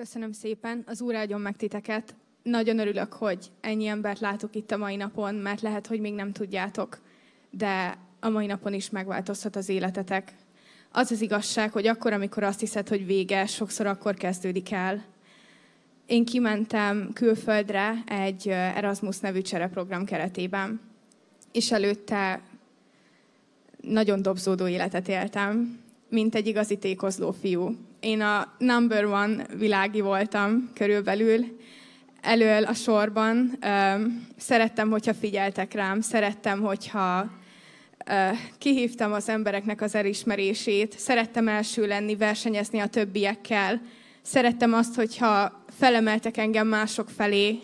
Köszönöm szépen, az Úr áldjon meg titeket. Nagyon örülök, hogy ennyi embert látok itt a mai napon, mert lehet, hogy még nem tudjátok, de a mai napon is megváltozhat az életetek. Az az igazság, hogy akkor, amikor azt hiszed, hogy vége, sokszor akkor kezdődik el. Én kimentem külföldre egy Erasmus nevű csereprogram keretében, és előtte nagyon dobzódó életet éltem mint egy igazi tékozló fiú. Én a number one világi voltam körülbelül, elől a sorban. Szerettem, hogyha figyeltek rám, szerettem, hogyha kihívtam az embereknek az elismerését, szerettem első lenni, versenyezni a többiekkel, szerettem azt, hogyha felemeltek engem mások felé,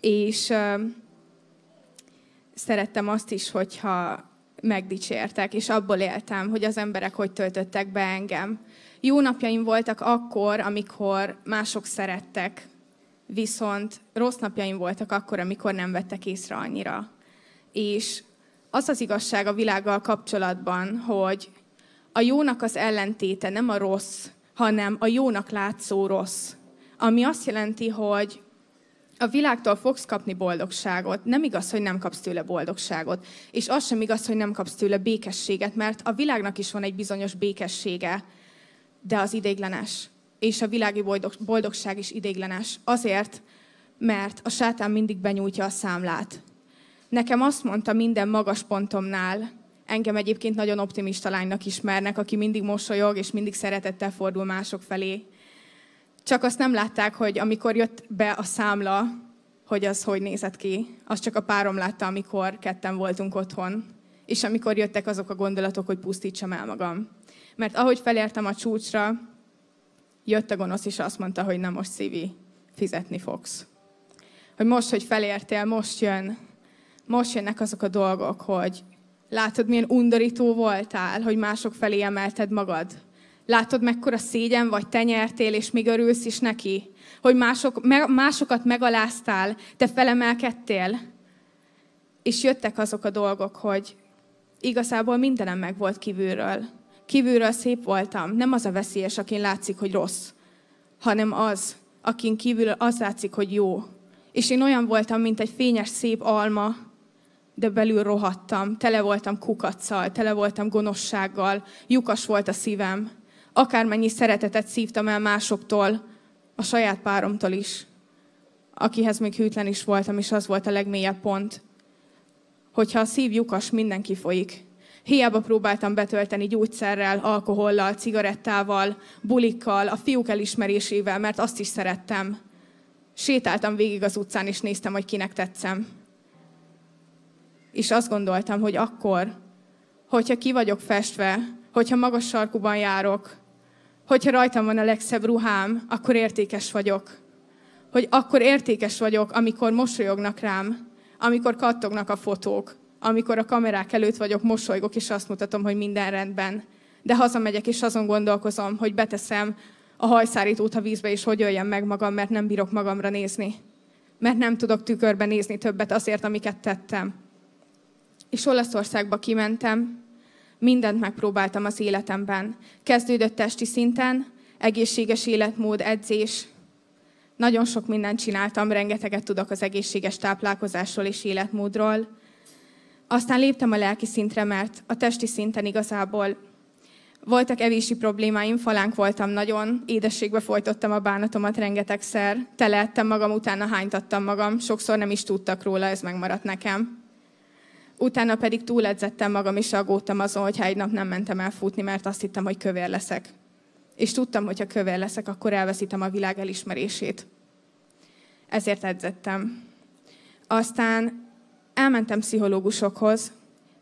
és szerettem azt is, hogyha megdicsértek, és abból éltem, hogy az emberek hogy töltöttek be engem. Jó napjaim voltak akkor, amikor mások szerettek, viszont rossz napjaim voltak akkor, amikor nem vettek észre annyira. És az az igazság a világgal kapcsolatban, hogy a jónak az ellentéte nem a rossz, hanem a jónak látszó rossz. Ami azt jelenti, hogy a világtól fogsz kapni boldogságot. Nem igaz, hogy nem kapsz tőle boldogságot. És az sem igaz, hogy nem kapsz tőle békességet, mert a világnak is van egy bizonyos békessége, de az ideiglenes. És a világi boldogság is ideiglenes. Azért, mert a sátán mindig benyújtja a számlát. Nekem azt mondta minden magas pontomnál, engem egyébként nagyon optimista lánynak ismernek, aki mindig mosolyog és mindig szeretettel fordul mások felé, csak azt nem látták, hogy amikor jött be a számla, hogy az hogy nézett ki. Azt csak a párom látta, amikor ketten voltunk otthon. És amikor jöttek azok a gondolatok, hogy pusztítsam el magam. Mert ahogy felértem a csúcsra, jött a gonosz, és azt mondta, hogy na most szívi, fizetni fogsz. Hogy most, hogy felértél, most jön, most jönnek azok a dolgok, hogy látod, milyen undorító voltál, hogy mások felé emelted magad, Látod, mekkora szégyen vagy, te nyertél, és még örülsz is neki. Hogy mások, me, másokat megaláztál, te felemelkedtél. És jöttek azok a dolgok, hogy igazából mindenem meg volt kívülről. Kívülről szép voltam. Nem az a veszélyes, akin látszik, hogy rossz, hanem az, akin kívül az látszik, hogy jó. És én olyan voltam, mint egy fényes, szép alma, de belül rohadtam, tele voltam kukacsal, tele voltam gonoszsággal, lyukas volt a szívem akármennyi szeretetet szívtam el másoktól, a saját páromtól is, akihez még hűtlen is voltam, és az volt a legmélyebb pont, hogyha a szív lyukas, mindenki folyik. Hiába próbáltam betölteni gyógyszerrel, alkohollal, cigarettával, bulikkal, a fiúk elismerésével, mert azt is szerettem. Sétáltam végig az utcán, és néztem, hogy kinek tetszem. És azt gondoltam, hogy akkor, hogyha ki vagyok festve, hogyha magas sarkuban járok, hogyha rajtam van a legszebb ruhám, akkor értékes vagyok. Hogy akkor értékes vagyok, amikor mosolyognak rám, amikor kattognak a fotók, amikor a kamerák előtt vagyok, mosolygok, és azt mutatom, hogy minden rendben. De hazamegyek, és azon gondolkozom, hogy beteszem a hajszárítót a vízbe, és hogy öljem meg magam, mert nem bírok magamra nézni. Mert nem tudok tükörbe nézni többet azért, amiket tettem. És Olaszországba kimentem, Mindent megpróbáltam az életemben. Kezdődött testi szinten, egészséges életmód, edzés. Nagyon sok mindent csináltam, rengeteget tudok az egészséges táplálkozásról és életmódról. Aztán léptem a lelki szintre, mert a testi szinten igazából voltak evési problémáim, falánk voltam nagyon, édességbe folytottam a bánatomat rengetegszer, teleettem magam, utána hánytattam magam, sokszor nem is tudtak róla, ez megmaradt nekem utána pedig túledzettem magam, és aggódtam azon, hogyha egy nap nem mentem el futni, mert azt hittem, hogy kövér leszek. És tudtam, hogy ha kövér leszek, akkor elveszítem a világ elismerését. Ezért edzettem. Aztán elmentem pszichológusokhoz,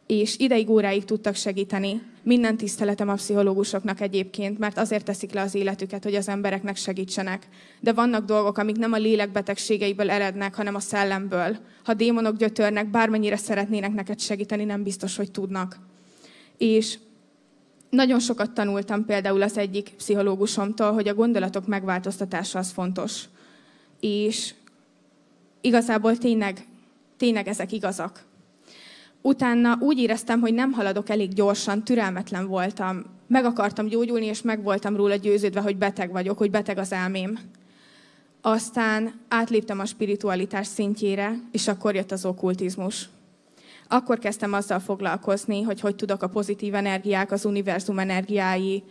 és ideig óráig tudtak segíteni, minden tiszteletem a pszichológusoknak egyébként, mert azért teszik le az életüket, hogy az embereknek segítsenek. De vannak dolgok, amik nem a lélek betegségeiből erednek, hanem a szellemből. Ha démonok gyötörnek, bármennyire szeretnének neked segíteni, nem biztos, hogy tudnak. És nagyon sokat tanultam például az egyik pszichológusomtól, hogy a gondolatok megváltoztatása az fontos. És igazából tényleg, tényleg ezek igazak utána úgy éreztem, hogy nem haladok elég gyorsan, türelmetlen voltam. Meg akartam gyógyulni, és meg voltam róla győződve, hogy beteg vagyok, hogy beteg az elmém. Aztán átléptem a spiritualitás szintjére, és akkor jött az okkultizmus. Akkor kezdtem azzal foglalkozni, hogy hogy tudok a pozitív energiák, az univerzum energiái,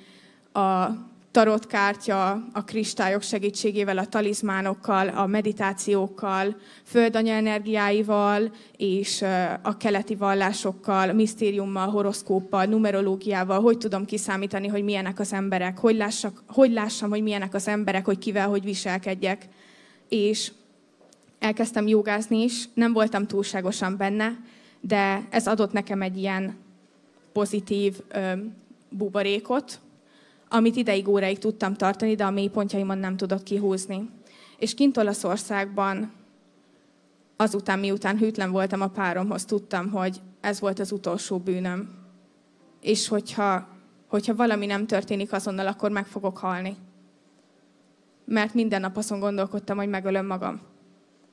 a tarotkártya a kristályok segítségével, a talizmánokkal, a meditációkkal, földanya energiáival és a keleti vallásokkal, misztériummal, horoszkóppal, numerológiával, hogy tudom kiszámítani, hogy milyenek az emberek, hogy, lássak, hogy lássam, hogy milyenek az emberek, hogy kivel, hogy viselkedjek. És elkezdtem jogázni is, nem voltam túlságosan benne, de ez adott nekem egy ilyen pozitív ö, buborékot, amit ideig óráig tudtam tartani, de a mélypontjaimon nem tudott kihúzni. És kint Olaszországban azután, miután hűtlen voltam a páromhoz, tudtam, hogy ez volt az utolsó bűnöm. És hogyha, hogyha valami nem történik azonnal, akkor meg fogok halni. Mert minden nap azon gondolkodtam, hogy megölöm magam.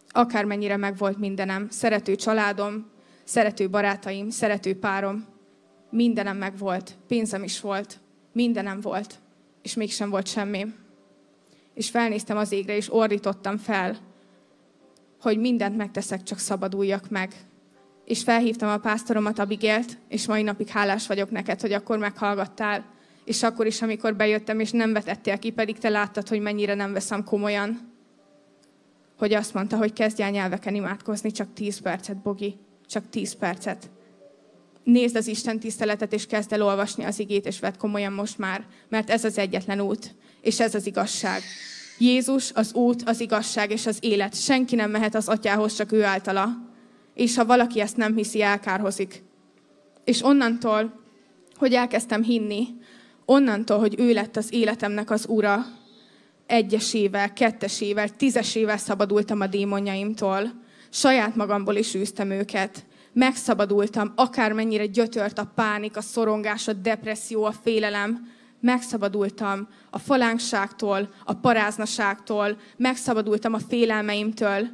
Akármennyire volt mindenem, szerető családom, szerető barátaim, szerető párom, mindenem meg volt, pénzem is volt, Mindenem volt, és mégsem volt semmi. És felnéztem az égre, és ordítottam fel, hogy mindent megteszek, csak szabaduljak meg. És felhívtam a pásztoromat, Abigélt, és mai napig hálás vagyok neked, hogy akkor meghallgattál, és akkor is, amikor bejöttem, és nem vetettél ki, pedig te láttad, hogy mennyire nem veszem komolyan. Hogy azt mondta, hogy kezdj el nyelveken imádkozni, csak tíz percet, Bogi, csak tíz percet nézd az Isten tiszteletet, és kezd el olvasni az igét, és vedd komolyan most már, mert ez az egyetlen út, és ez az igazság. Jézus az út, az igazság és az élet. Senki nem mehet az atyához, csak ő általa. És ha valaki ezt nem hiszi, elkárhozik. És onnantól, hogy elkezdtem hinni, onnantól, hogy ő lett az életemnek az ura, egyesével, kettesével, tízesével szabadultam a démonjaimtól. Saját magamból is űztem őket megszabadultam, akármennyire gyötört a pánik, a szorongás, a depresszió, a félelem, megszabadultam a falánkságtól, a paráznaságtól, megszabadultam a félelmeimtől.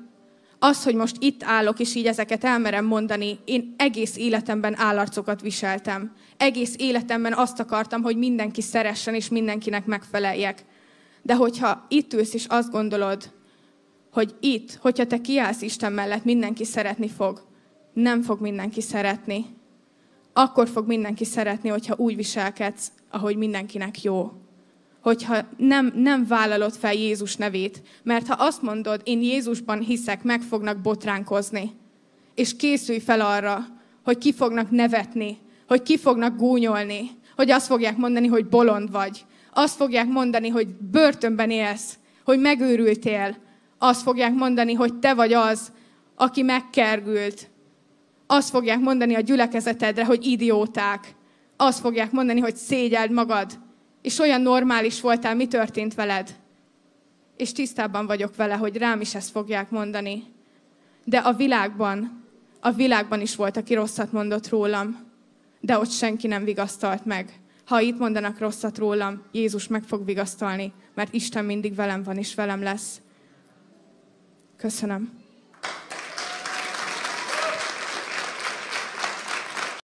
Az, hogy most itt állok, és így ezeket elmerem mondani, én egész életemben állarcokat viseltem. Egész életemben azt akartam, hogy mindenki szeressen, és mindenkinek megfeleljek. De hogyha itt ülsz, és azt gondolod, hogy itt, hogyha te kiállsz Isten mellett, mindenki szeretni fog nem fog mindenki szeretni. Akkor fog mindenki szeretni, hogyha úgy viselkedsz, ahogy mindenkinek jó. Hogyha nem, nem vállalod fel Jézus nevét, mert ha azt mondod, én Jézusban hiszek, meg fognak botránkozni. És készülj fel arra, hogy ki fognak nevetni, hogy ki fognak gúnyolni, hogy azt fogják mondani, hogy bolond vagy. Azt fogják mondani, hogy börtönben élsz, hogy megőrültél. Azt fogják mondani, hogy te vagy az, aki megkergült, azt fogják mondani a gyülekezetedre, hogy idióták. Azt fogják mondani, hogy szégyeld magad. És olyan normális voltál, mi történt veled. És tisztában vagyok vele, hogy rám is ezt fogják mondani. De a világban, a világban is volt, aki rosszat mondott rólam. De ott senki nem vigasztalt meg. Ha itt mondanak rosszat rólam, Jézus meg fog vigasztalni, mert Isten mindig velem van és velem lesz. Köszönöm.